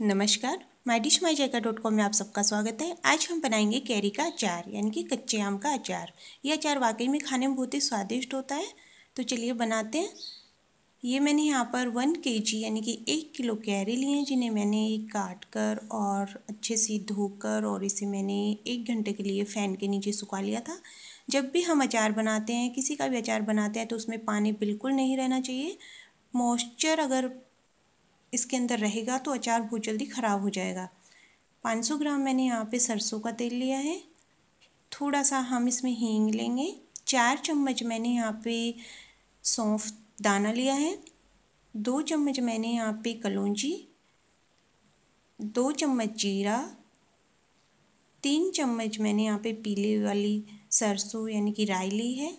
नमस्कार माई डिश माई जैका dot com में आप सबका स्वागत है आज हम बनाएंगे कैरी का अचार यानी कि कच्चे आम का अचार ये अचार वाकई में खाने में बहुत ही स्वादिष्ट होता है तो चलिए बनाते हैं ये मैंने यहाँ पर वन के जी यानी कि एक किलो कैरी लिए हैं जिन्हें मैंने काट कर और अच्छे से धोकर और इसे मैंने एक घंटे के लिए फ़ैन के नीचे सुखा लिया था जब भी हम अचार बनाते हैं किसी का भी अचार बनाते हैं तो उसमें पानी बिल्कुल नहीं रहना चाहिए मॉइस्चर अगर इसके अंदर रहेगा तो अचार बहुत जल्दी ख़राब हो जाएगा 500 ग्राम मैंने यहाँ पे सरसों का तेल लिया है थोड़ा सा हम इसमें हींग लेंगे चार चम्मच मैंने यहाँ पे सौंफ दाना लिया है दो चम्मच मैंने यहाँ पे कलौजी दो चम्मच जीरा तीन चम्मच मैंने यहाँ पे पीले वाली सरसों यानी कि राई ली है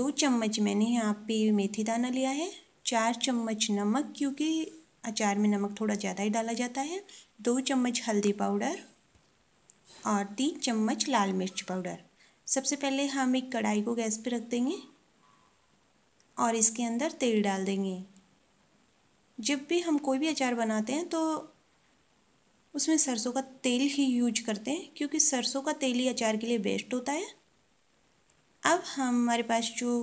दो चम्मच मैंने यहाँ पे मेथी दाना लिया है चार चम्मच नमक क्योंकि अचार में नमक थोड़ा ज़्यादा ही डाला जाता है दो चम्मच हल्दी पाउडर और तीन चम्मच लाल मिर्च पाउडर सबसे पहले हम एक कढ़ाई को गैस पर रख देंगे और इसके अंदर तेल डाल देंगे जब भी हम कोई भी अचार बनाते हैं तो उसमें सरसों का तेल ही यूज करते हैं क्योंकि सरसों का तेल ही अचार के लिए बेस्ट होता है अब हमारे पास जो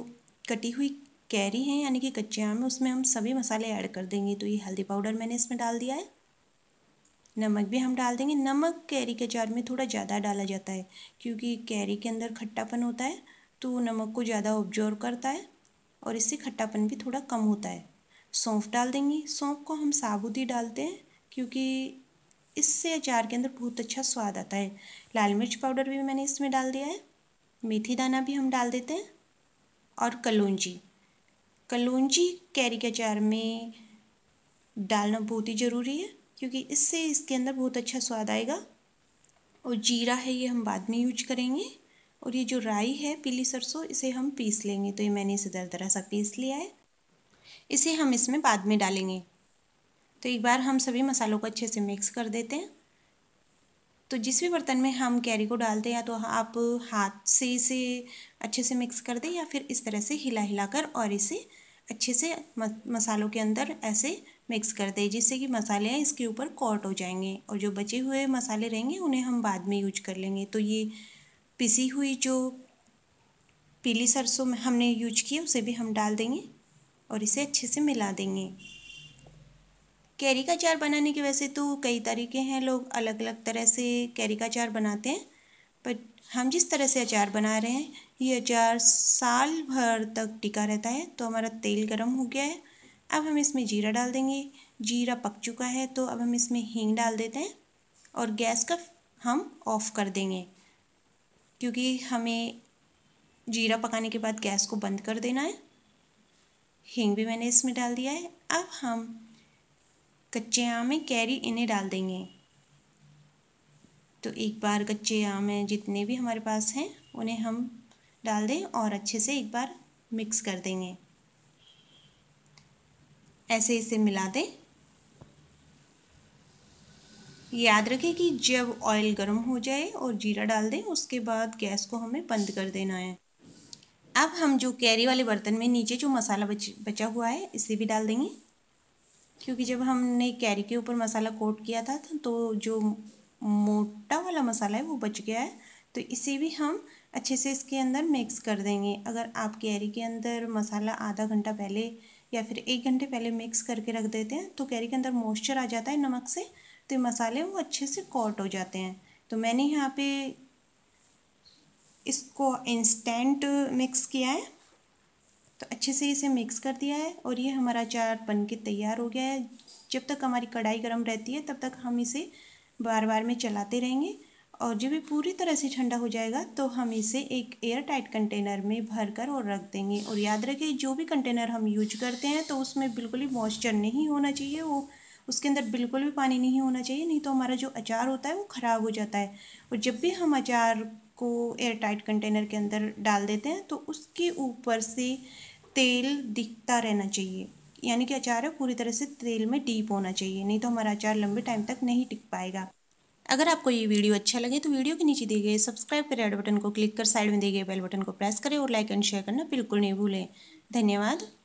कटी हुई कैरी हैं यानी कि कच्चे आम है उसमें हम सभी मसाले ऐड कर देंगे तो ये हल्दी पाउडर मैंने इसमें डाल दिया है नमक भी हम डाल देंगे नमक कैरी के अचार में थोड़ा ज़्यादा डाला जाता है क्योंकि कैरी के अंदर खट्टापन होता है तो नमक को ज़्यादा ऑब्जॉर्व करता है और इससे खट्टापन भी थोड़ा कम होता है सौंफ डाल देंगे सौंफ को हम साबुत ही डालते हैं क्योंकि इससे अचार के अंदर बहुत अच्छा स्वाद आता है लाल मिर्च पाउडर भी मैंने इसमें डाल दिया है मेथी दाना भी हम डाल देते हैं और कलौजी कलौजी कैरी के अचार में डालना बहुत ही ज़रूरी है क्योंकि इससे इसके अंदर बहुत अच्छा स्वाद आएगा और जीरा है ये हम बाद में यूज करेंगे और ये जो राई है पीली सरसों इसे हम पीस लेंगे तो ये मैंने इसे दर तरह सा पीस लिया है इसे हम इसमें बाद में डालेंगे तो एक बार हम सभी मसालों को अच्छे से मिक्स कर देते हैं तो जिस भी बर्तन में हम कैरी को डालते हैं तो आप हाथ से इसे अच्छे से मिक्स कर दें या फिर इस तरह से हिला हिला कर और इसे अच्छे से मसालों के अंदर ऐसे मिक्स कर दें जिससे कि मसाले हैं इसके ऊपर कॉट हो जाएंगे और जो बचे हुए मसाले रहेंगे उन्हें हम बाद में यूज कर लेंगे तो ये पिसी हुई जो पीली सरसों में हमने यूज की उसे भी हम डाल देंगे और इसे अच्छे से मिला देंगे कैरी का चार बनाने के वैसे तो कई तरीके हैं लोग अलग अलग तरह से कैरी का चार बनाते हैं पर हम जिस तरह से अचार बना रहे हैं ये अचार साल भर तक टिका रहता है तो हमारा तेल गर्म हो गया है अब हम इसमें जीरा डाल देंगे जीरा पक चुका है तो अब हम इसमें हींग डाल देते हैं और गैस का हम ऑफ़ कर देंगे क्योंकि हमें जीरा पकाने के बाद गैस को बंद कर देना है हींग भी मैंने इसमें डाल दिया है अब हम कच्चे आम में कैरी इन्हें डाल देंगे तो एक बार कच्चे आम हैं जितने भी हमारे पास हैं उन्हें हम डाल दें और अच्छे से एक बार मिक्स कर देंगे ऐसे इसे मिला दें याद रखें कि जब ऑयल गर्म हो जाए और जीरा डाल दें उसके बाद गैस को हमें बंद कर देना है अब हम जो कैरी वाले बर्तन में नीचे जो मसाला बच बचा हुआ है इसे भी डाल देंगे क्योंकि जब हमने कैरी के ऊपर मसाला कोट किया था तो जो मोटा वाला मसाला है वो बच गया है तो इसे भी हम अच्छे से इसके अंदर मिक्स कर देंगे अगर आप कैरी के अंदर मसाला आधा घंटा पहले या फिर एक घंटे पहले मिक्स करके रख देते हैं तो कैरी के अंदर मॉइस्चर आ जाता है नमक से तो मसाले वो अच्छे से कॉट हो जाते हैं तो मैंने यहाँ पे इसको इंस्टेंट मिक्स किया है तो अच्छे से इसे मिक्स कर दिया है और ये हमारा चार बन के तैयार हो गया है जब तक हमारी कढ़ाई गर्म रहती है तब तक हम इसे बार बार में चलाते रहेंगे और जब ये पूरी तरह से ठंडा हो जाएगा तो हम इसे एक एयर टाइट कंटेनर में भर कर और रख देंगे और याद रखें जो भी कंटेनर हम यूज करते हैं तो उसमें बिल्कुल ही मॉइस्चर नहीं होना चाहिए वो उसके अंदर बिल्कुल भी पानी नहीं होना चाहिए नहीं तो हमारा जो अचार होता है वो ख़राब हो जाता है और जब भी हम अचार को एयर टाइट कंटेनर के अंदर डाल देते हैं तो उसके ऊपर से तेल दिखता रहना चाहिए यानी कि अचार है पूरी तरह से तेल में डीप होना चाहिए नहीं तो हमारा अचार लंबे टाइम तक नहीं टिक पाएगा अगर आपको ये वीडियो अच्छा लगे तो वीडियो के नीचे दिए गए सब्सक्राइब करें रेड बटन को क्लिक कर साइड में दिए गए बेल बटन को प्रेस करें और लाइक एंड शेयर करना बिल्कुल नहीं भूलें धन्यवाद